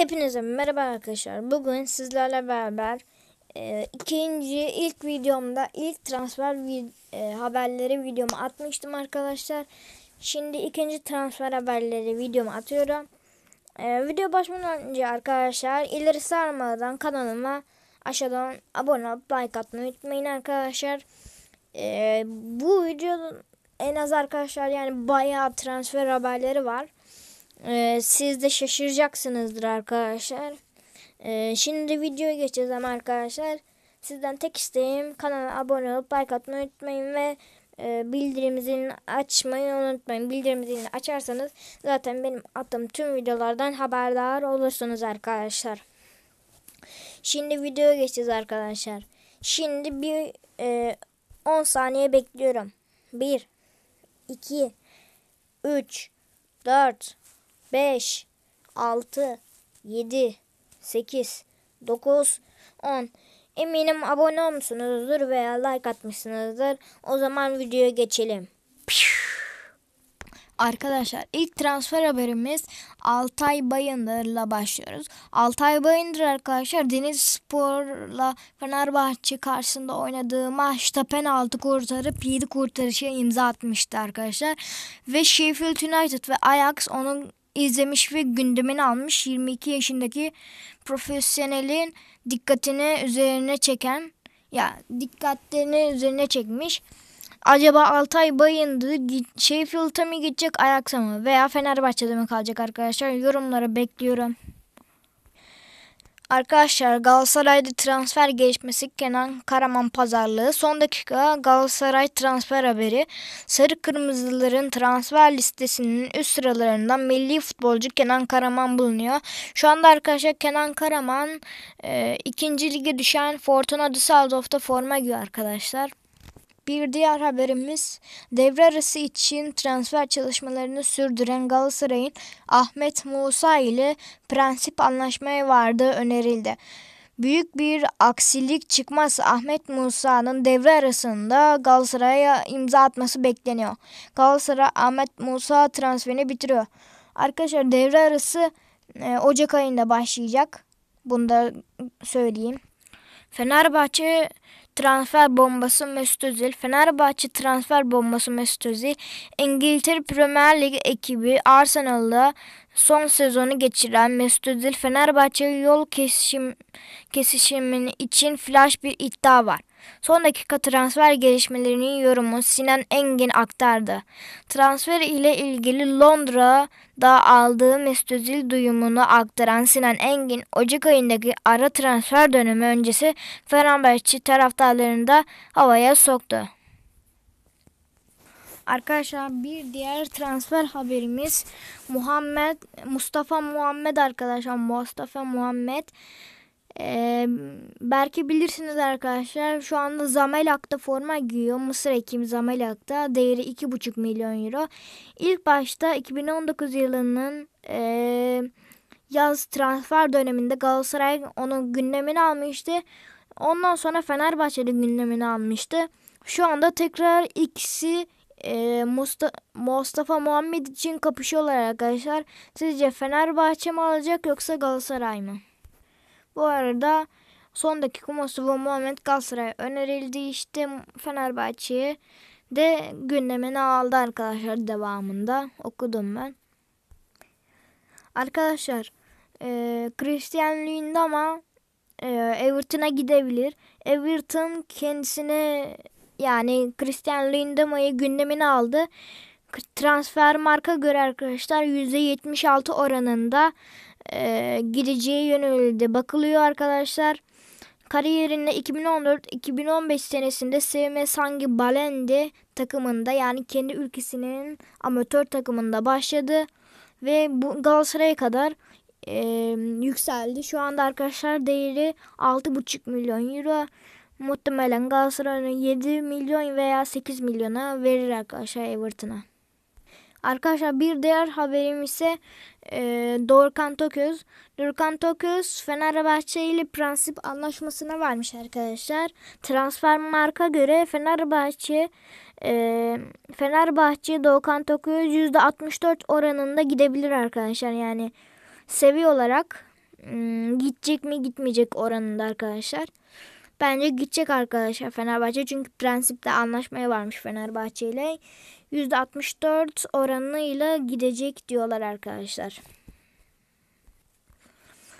Hepinize merhaba arkadaşlar. Bugün sizlerle beraber e, ikinci ilk videomda ilk transfer vid e, haberleri videomu atmıştım arkadaşlar. Şimdi ikinci transfer haberleri videomu atıyorum. E, video başlamadan önce arkadaşlar ileri sarmadan kanalıma aşağıdan abone olup like atmayı unutmayın arkadaşlar. E, bu videonun en az arkadaşlar yani bayağı transfer haberleri var. Ee, siz de şaşıracaksınızdır arkadaşlar. Ee, şimdi videoya geçeceğiz ama arkadaşlar sizden tek isteğim kanala abone olup like atmayı unutmayın ve e, bildirim zilini açmayı unutmayın. Bildirim zilini açarsanız zaten benim attığım tüm videolardan haberdar olursunuz arkadaşlar. Şimdi videoya geçeceğiz arkadaşlar. Şimdi bir e, 10 saniye bekliyorum. 1 2 3 4 5, 6, 7, 8, 9, 10. Eminim abone olmuşsunuzdur veya like atmışsınızdır. O zaman videoya geçelim. Arkadaşlar ilk transfer haberimiz Altay Bayındır'la başlıyoruz. Altay Bayındır arkadaşlar Deniz Spor'la Fenerbahçe karşısında oynadığı maçta penaltı kurtarıp 7 kurtarışa imza atmıştı arkadaşlar. Ve Sheffield United ve Ajax onun izlemiş ve gündemini almış 22 yaşındaki profesyonelin dikkatini üzerine çeken ya dikkatlerini üzerine çekmiş. Acaba Altay Bayındır Sheffield'a mı gidecek ayaksa mı veya Fenerbahçe'de mi kalacak arkadaşlar? Yorumları bekliyorum. Arkadaşlar Galatasaray'da transfer gelişmesi Kenan Karaman pazarlığı. Son dakika Galatasaray transfer haberi. Sarı Kırmızıların transfer listesinin üst sıralarından milli futbolcu Kenan Karaman bulunuyor. Şu anda arkadaşlar Kenan Karaman e, ikinci lige düşen Fortuna Düsseldorf'ta forma giyiyor arkadaşlar. Bir diğer haberimiz devre arası için transfer çalışmalarını sürdüren Galatasaray'ın Ahmet Musa ile prensip anlaşmaya vardığı önerildi. Büyük bir aksilik çıkmaz Ahmet Musa'nın devre arasında Galatasaray'a imza atması bekleniyor. Galatasaray Ahmet Musa transferini bitiriyor. Arkadaşlar devre arası e, Ocak ayında başlayacak. Bunu da söyleyeyim. Fenerbahçe transfer bombası Mesut Özil. Fenerbahçe transfer bombası Mesut Özil. İngiltere Premier Lig ekibi Arsenal'da son sezonu geçiren Mesut Özil Fenerbahçe yol kesişim, kesişimin için flash bir iddia var. Son dakika transfer gelişmelerinin yorumu Sinan Engin aktardı. Transfer ile ilgili Londra'da aldığı Mesut duyumunu aktaran Sinan Engin, Ocak ayındaki ara transfer dönemi öncesi Fenerbahçe taraftarlarını da havaya soktu. Arkadaşlar bir diğer transfer haberimiz Muhammed Mustafa Muhammed arkadaşlar Mustafa Muhammed ee, belki bilirsiniz arkadaşlar şu anda Zamelak'ta forma giyiyor. Mısır Ekim Zamelak'ta değeri 2,5 milyon euro. İlk başta 2019 yılının e, yaz transfer döneminde Galatasaray onun gündemini almıştı. Ondan sonra Fenerbahçe'de gündemini almıştı. Şu anda tekrar ikisi e, Mustafa, Mustafa Muhammed için kapışıyorlar arkadaşlar. Sizce Fenerbahçe mi alacak yoksa Galatasaray mı? Bu arada son dakika Mustafa Muhammed Galatasaray önerildi. işte Fenerbahçe'ye de gündemine aldı arkadaşlar devamında. Okudum ben. Arkadaşlar e, Christian Lundama e, Everton'a gidebilir. Everton kendisini yani Christian Lundama'yı gündemine aldı. Transfer marka göre arkadaşlar %76 oranında e, gideceği yönünde bakılıyor arkadaşlar. Kariyerinde 2014-2015 senesinde Sevme Sangi Balendi takımında yani kendi ülkesinin amatör takımında başladı. Ve bu Galatasaray'a kadar e, yükseldi. Şu anda arkadaşlar değeri 6,5 milyon euro. Muhtemelen Galatasaray'ın 7 milyon veya 8 milyona verir arkadaşlar Everton'a. Arkadaşlar bir diğer haberim ise e, Dorkan Toköz. Dorkan Toköz Fenerbahçe ile prensip anlaşmasına varmış arkadaşlar. Transfer marka göre Fenerbahçe e, Fenerbahçe Dorkan Toköz %64 oranında gidebilir arkadaşlar. Yani seviye olarak hmm, gidecek mi gitmeyecek oranında arkadaşlar. Bence gidecek arkadaşlar Fenerbahçe. Çünkü prensipte anlaşmaya varmış Fenerbahçe ile. %64 oranıyla gidecek diyorlar arkadaşlar.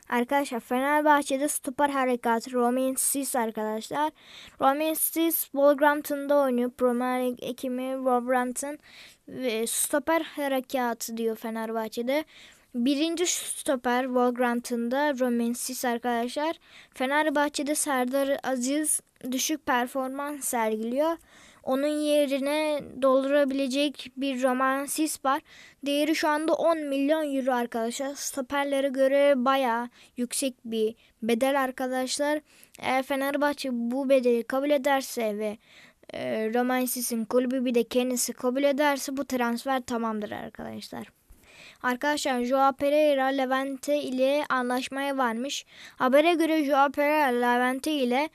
Arkadaşlar Fenerbahçe'de stoper harekatı Romain Sis arkadaşlar. Romain Sis Wolverhampton'da oynuyor. Premier League ekimi Wolverhampton. E, stoper harekatı diyor Fenerbahçe'de. Birinci stoper Wolverhampton'da Sis arkadaşlar. Fenerbahçe'de Serdar Aziz düşük performans sergiliyor. Onun yerine doldurabilecek bir Sis var. Değeri şu anda 10 milyon euro arkadaşlar. Stoperlere göre baya yüksek bir bedel arkadaşlar. Eğer Fenerbahçe bu bedeli kabul ederse ve e, Sis'in kulübü bir de kendisi kabul ederse bu transfer tamamdır arkadaşlar. Arkadaşlar Joao Pereira Levante ile anlaşmaya varmış. Habere göre Joao Pereira Levante ile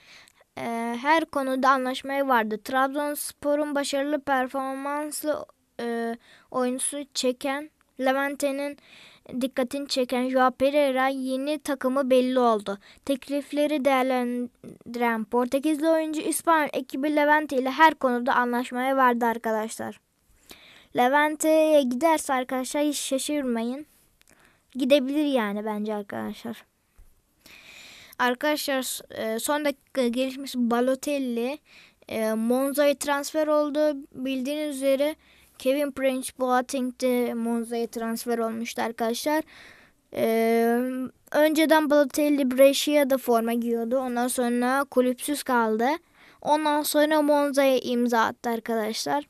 e, her konuda anlaşmaya vardı. Trabzonspor'un başarılı performanslı e, oyuncusu çeken Levente'nin dikkatini çeken Joao Pereira yeni takımı belli oldu. Teklifleri değerlendiren Portekizli oyuncu İspanyol ekibi Levente ile her konuda anlaşmaya vardı arkadaşlar. Levent'e giderse arkadaşlar hiç şaşırmayın. Gidebilir yani bence arkadaşlar. Arkadaşlar e, son dakika gelişmesi Balotelli e, Monza'ya transfer oldu. Bildiğiniz üzere Kevin Prince Boateng de Monza'ya transfer olmuştu arkadaşlar. E, önceden Balotelli Brescia'da forma giyiyordu. Ondan sonra kulüpsüz kaldı. Ondan sonra Monza'ya imza attı arkadaşlar.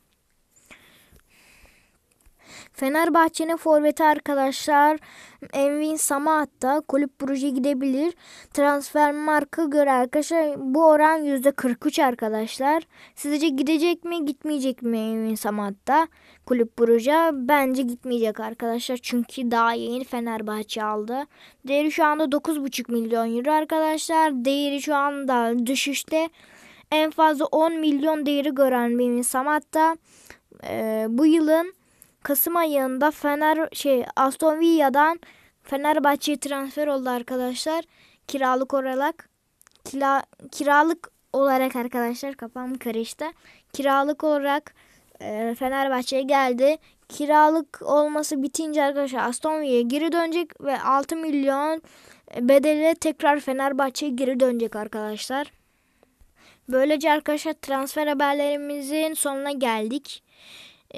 Fenerbahçe'nin forveti arkadaşlar Envin Samatta kulüp proje gidebilir. Transfer markı göre arkadaşlar bu oran %43 arkadaşlar. Sizce gidecek mi gitmeyecek mi Envin Samatta kulüp proje Bence gitmeyecek arkadaşlar. Çünkü daha yeni Fenerbahçe aldı. Değeri şu anda 9,5 milyon euro arkadaşlar. Değeri şu anda düşüşte. En fazla 10 milyon değeri gören bir insan hatta e, bu yılın Kasım ayında Fener şey Aston Villa'dan Fenerbahçe'ye transfer oldu arkadaşlar. Kiralık olarak kira, kiralık olarak arkadaşlar kafam karıştı. Kiralık olarak e, Fenerbahçe'ye geldi. Kiralık olması bitince arkadaşlar Aston Villa'ya geri dönecek ve 6 milyon e, bedelle tekrar Fenerbahçe'ye geri dönecek arkadaşlar. Böylece arkadaşlar transfer haberlerimizin sonuna geldik.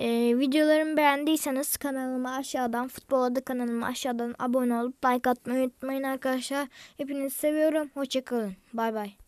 Ee, videolarımı beğendiyseniz kanalıma aşağıdan, Futbol Adı kanalıma aşağıdan abone olup like atmayı unutmayın arkadaşlar. Hepinizi seviyorum. Hoşçakalın. Bay bay.